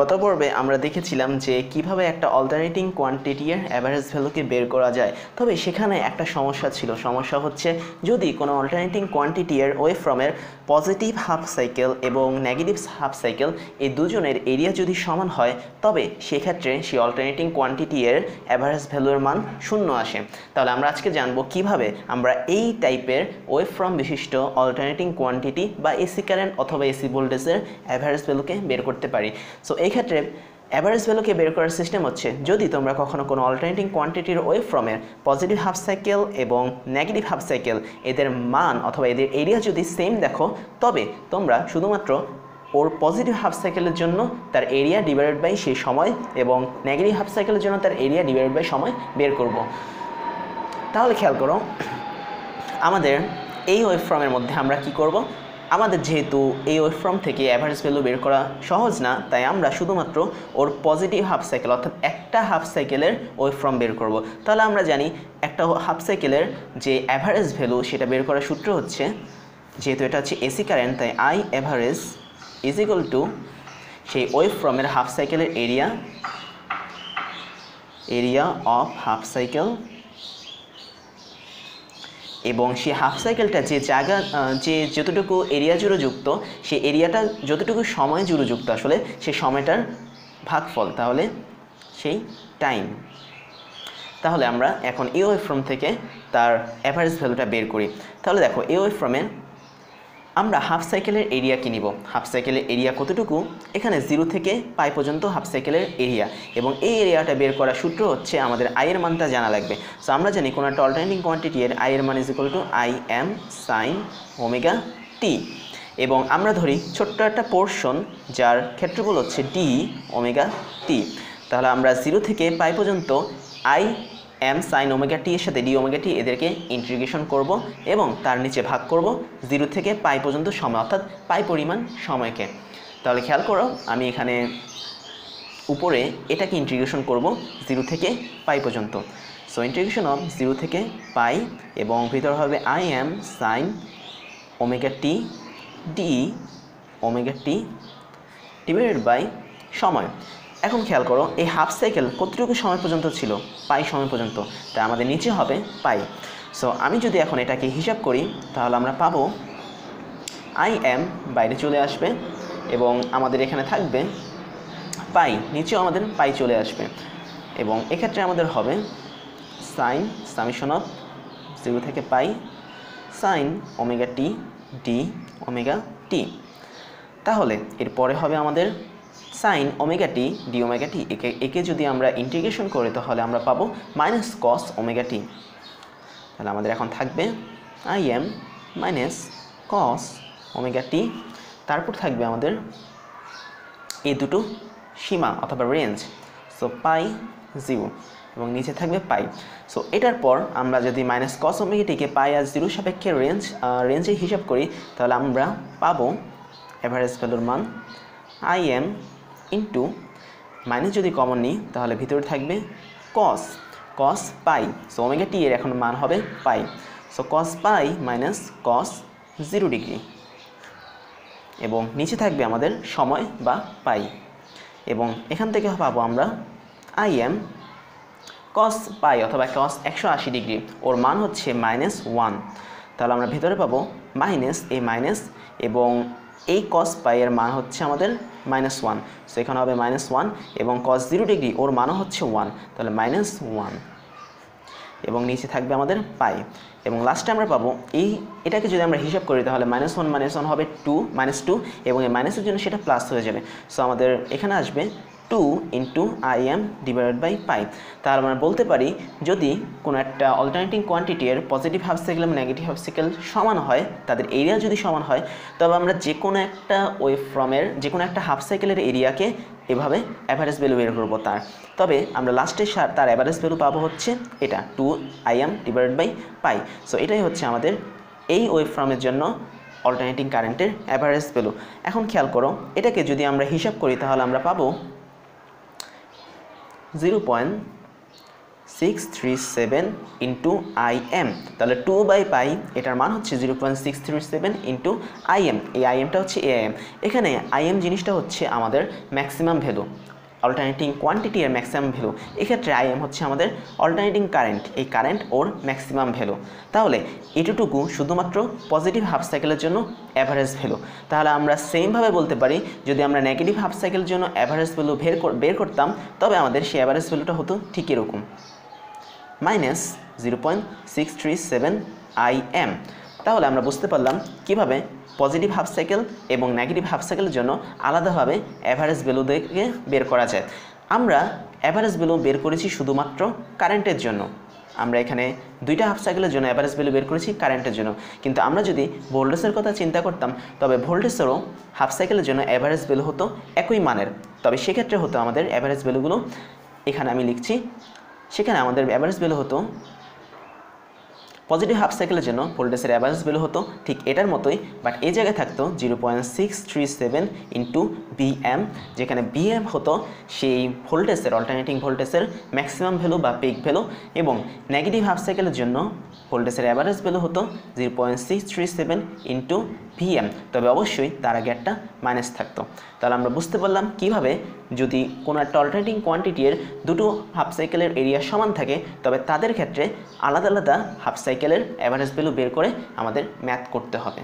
গত পর্বে আমরা দেখেছিলাম যে কিভাবে একটা অল্টারনেটিং কোয়ান্টিটির অ্যাভারেজ ভ্যালুকে বের করা যায় তবে সেখানে একটা সমস্যা ছিল সমস্যা হচ্ছে যদি কোনো অল্টারনেটিং কোয়ান্টিটির ওয়ে ফ্রমের পজিটিভ হাফ সাইকেল এবং নেগেটিভ হাফ সাইকেল এই দুজনের এরিয়া যদি সমান হয় তবে সেক্ষেত্রে সেই অল্টারনেটিং কোয়ান্টিটির অ্যাভারেজ ভ্যালুর মান শূন্য আসে তাহলে আমরা আজকে জানবো কিভাবে আমরা এই টাইপের ওয়ে ফ্রম বিশিষ্ট অল্টারনেটিং কোয়ান্টিটি বা এসি কারেন্ট অথবা এসি ভোল্টেজের অ্যাভারেজ ভ্যালুকে বের করতে পারি সো এই ক্ষেত্রে অ্যাভারেজ ভ্যালুকে বের করার সিস্টেম হচ্ছে যদি তোমরা কখনো কোনো অল্টারনেটিং কোয়ান্টিটির ওয়েভ ফর্মের পজিটিভ হাফ সাইকেল এবং নেগেটিভ হাফ সাইকেল এদের মান অথবা এদের এরিয়া যদি সেম দেখো তবে তোমরা শুধুমাত্র ওর পজিটিভ হাফ সাইকেলের জন্য তার এরিয়া ডিভাইডেড বাই সেই সময় এবং নেগেটিভ হাফ সাইকেলের জন্য তার এরিয়া ডিভাইডেড বাই সময় বের করব তাহলে খেয়াল করো আমাদের এই ওয়েব ফর্মের মধ্যে আমরা কি করব আমাদের যেহেতু এই ওয়েভ ফর্ম থেকে অ্যাভারেজ ভ্যালু বের করা সহজ না তাই আমরা শুধুমাত্র ওর পজিটিভ হাফ সাইকেল অর্থাৎ একটা হাফ সাইকেলের ওয়েভ ফর্ম বের করব তাহলে আমরা জানি একটা হাফ সাইকেলের যে অ্যাভারেজ ভ্যালু সেটা বের করার সূত্র হচ্ছে যেহেতু এটা হচ্ছে এসি কারেন্ট তাই I average is equal to সেই ওয়েভ ফর্মের হাফ সাইকেলের area area of half cycle এবং সেই হাফ সাইকেলটা যে জায়গা যে যতটুকু এরিয়া জুড়ে যুক্ত সে এরিয়াটা যতটুকু সময় জুড়ে যুক্ত আসলে সে সময়টার ভাগফল তাহলে সেই টাইম তাহলে আমরা এখন এ ওয়েভ ফ্রম থেকে তার অ্যাভারেজ ভ্যালুটা বের করি তাহলে দেখো এ ওয়েভ ফর্মের আমরা হাফ সাইকেলের এরিয়া কি নিব হাফ সাইকেলের এরিয়া কতটুকু এখানে জিরো থেকে পাই পর্যন্ত হাফ সাইকেলের এরিয়া এবং এই এরিয়াটা বের করার সূত্র হচ্ছে আমাদের আয়ের মানটা জানা লাগবে সো আমরা জানি কোনো একটা অল্টারনেটিং কোয়ান্টিটি এর আয়ের মান is equal to I M sine omega T এবং আমরা ধরি ছোট্ট একটা পোর্শন যার ক্ষেত্রফল হচ্ছে ডি ওমেগা টি তাহলে আমরা জিরো থেকে পাই পর্যন্ত I M sine omega T এর সাথে ডি ওমেগা টি এদেরকে ইন্টিগ্রেশন করব এবং তার নিচে ভাগ করব জিরো থেকে পাই পর্যন্ত সময় অর্থাৎ পাই পরিমাণ সময়কে তাহলে খেয়াল করো আমি এখানে উপরে এটাকে ইন্টিগ্রেশন করব জিরো থেকে পাই পর্যন্ত সো ইন্টিগ্রেশন অফ জিরো থেকে পাই এবং ভিতর হবে I M sine omega T D omega T divided by সময় এখন খেয়াল করো এই হাফ সাইকেল কতটুকু সময় পর্যন্ত ছিল পাই সময় পর্যন্ত তা আমাদের নিচে হবে পাই সো আমি যদি এখন এটাকে হিসাব করি তাহলে আমরা পাবো আই এম বাইরে চলে আসবে এবং আমাদের এখানে থাকবে পাই নিচেও আমাদের পাই চলে আসবে এবং এক্ষেত্রে আমাদের হবে সাইন সামিশন অফ জিরো থেকে pi sine omega T D omega T তাহলে এরপরে হবে আমাদের সাইন ওমেগা ডি ওমেগাটি একে একে যদি আমরা ইন্টিগ্রেশন করি তাহলে আমরা পাবো মাইনাস কস ওমেগা তাহলে আমাদের এখন থাকবে I M minus cos omega তারপর থাকবে আমাদের এ দুটো সীমা অথবা রেঞ্জ সো পাই জিরো এবং নিচে থাকবে পাই সো এটার পর আমরা যদি মাইনাস কস ওমেগাটিকে পাই আর জিরো সাপেক্ষে রেঞ্জ রেঞ্জে হিসাব করি তাহলে আমরা পাবো অ্যাভারেজ ভ্যালুর মান আই এম ইন্টু মাইনাস যদি কমন নিই তাহলে ভিতরে থাকবে কস কস পাই সো ওমেগা টি এর এখন মান হবে pi so cos pi minus cos zero degree এবং নিচে থাকবে আমাদের সময় বা পাই এবং এখান থেকে পাবো আমরা আই এম কস পাই অথবা কস একশো আশি ডিগ্রি ওর মান হচ্ছে মাইনাস ওয়ান তাহলে আমরা ভেতরে পাবো মাইনাস এ মাইনাস এবং এই কস পাই এর মান হচ্ছে আমাদের মাইনাস ওয়ান সো এখানে হবে মাইনাস ওয়ান এবং কস জিরো ডিগ্রি ওর মানও হচ্ছে ওয়ান তাহলে মাইনাস ওয়ান এবং নিচে থাকবে আমাদের পাই এবং লাস্টে আমরা পাবো এই এটাকে যদি আমরা হিসাব করি তাহলে মাইনাস ওয়ান মাইনাস ওয়ান হবে টু মাইনাস টু এবং এই মাইনাসের জন্য সেটা প্লাস হয়ে যাবে সো আমাদের এখানে আসবে two into I M divided by pi তার আমরা মানে বলতে পারি যদি কোনো একটা অল্টারনেটিং কোয়ান্টিটির পজিটিভ হাফ সাইকেল এবং নেগেটিভ হাফ সাইকেল সমান হয় তাদের এরিয়া যদি সমান হয় তবে আমরা যে কোনো একটা ওয়েভ ফর্মের যে কোনো একটা হাফ সাইকেলের এরিয়াকে এভাবে অ্যাভারেজ ভ্যালু বের করবো তার তবে আমরা লাস্টে তার অ্যাভারেজ ভ্যালু পাবো হচ্ছে এটা two I M divided by pi so এটাই হচ্ছে আমাদের এই ওয়েভ ফর্মের জন্য অল্টারনেটিং কারেন্টের অ্যাভারেজ ভ্যালু এখন খেয়াল করো এটাকে যদি আমরা হিসাব করি তাহলে আমরা পাবো zero point six three seven into I M তাহলে টু বাই পাই এটার মান হচ্ছে zero point six three seven into I M এই আই এমটা হচ্ছে এআইএম এখানে আইএম জিনিসটা হচ্ছে আমাদের ম্যাক্সিমাম ভ্যালু অল্টারনেটিং কোয়ান্টিটি এর ম্যাক্সিমাম ভ্যালু এক্ষেত্রে আই এম হচ্ছে আমাদের অল্টারনেটিং কারেন্ট এই কারেন্ট ওর ম্যাক্সিমাম ভ্যালু তাহলে এটুটুকু শুধুমাত্র পজিটিভ হাফ সাইকেলের জন্য অ্যাভারেজ ভ্যালু তাহলে আমরা সেমভাবে বলতে পারি যদি আমরা নেগেটিভ হাফ সাইকেলের জন্য অ্যাভারেজ ভ্যালু বের বের করতাম তবে আমাদের সেই অ্যাভারেজ ভ্যালুটা হতো ঠিক এরকম minus zero point six three seven I M তাহলে আমরা বুঝতে পারলাম কিভাবে পজিটিভ হাফ সাইকেল এবং নেগেটিভ হাফ সাইকেলের জন্য আলাদাভাবে অ্যাভারেজ ভ্যালু দেখে বের করা যায় আমরা অ্যাভারেজ ভ্যালু বের করেছি শুধুমাত্র কারেন্টের জন্য আমরা এখানে দুইটা হাফ সাইকেলের জন্য অ্যাভারেজ ভ্যালু বের করেছি কারেন্টের জন্য কিন্তু আমরা যদি ভোল্টেজের কথা চিন্তা করতাম তবে ভোল্টেজেরও হাফ সাইকেলের জন্য অ্যাভারেজ ভ্যালু হতো একই মানের তবে সেক্ষেত্রে হতো আমাদের অ্যাভারেজ ভ্যালুগুলো এখানে আমি লিখছি সেখানে আমাদের অ্যাভারেজ ভ্যালু হতো পজিটিভ হাফ সাইকেলের জন্য ভোল্টেজের অ্যাভারেজ ভ্যালু হতো ঠিক এটার মতোই বাট এই জায়গায় থাকতো zero point six three seven into VM যেখানে বিএম হতো সেই ভোল্টেজের অল্টারনেটিং ভোল্টেজের ম্যাক্সিমাম ভ্যালু বা পিক ভ্যালু এবং নেগেটিভ হাফ সাইকেলের জন্য ভোল্টেজের অ্যাভারেজ ভ্যালু হতো zero point six three seven into VM তবে অবশ্যই তার আগে একটা মাইনাস থাকতো তাহলে আমরা বুঝতে পারলাম কিভাবে যদি কোনো একটা অল্টারনেটিং কোয়ান্টিটির দুটো হাফ সাইকেলের এরিয়া সমান থাকে তবে তাদের ক্ষেত্রে আলাদা আলাদা হাফ সাইকেলের অ্যাভারেজ ভ্যালু বের করে আমাদের ম্যাথ করতে হবে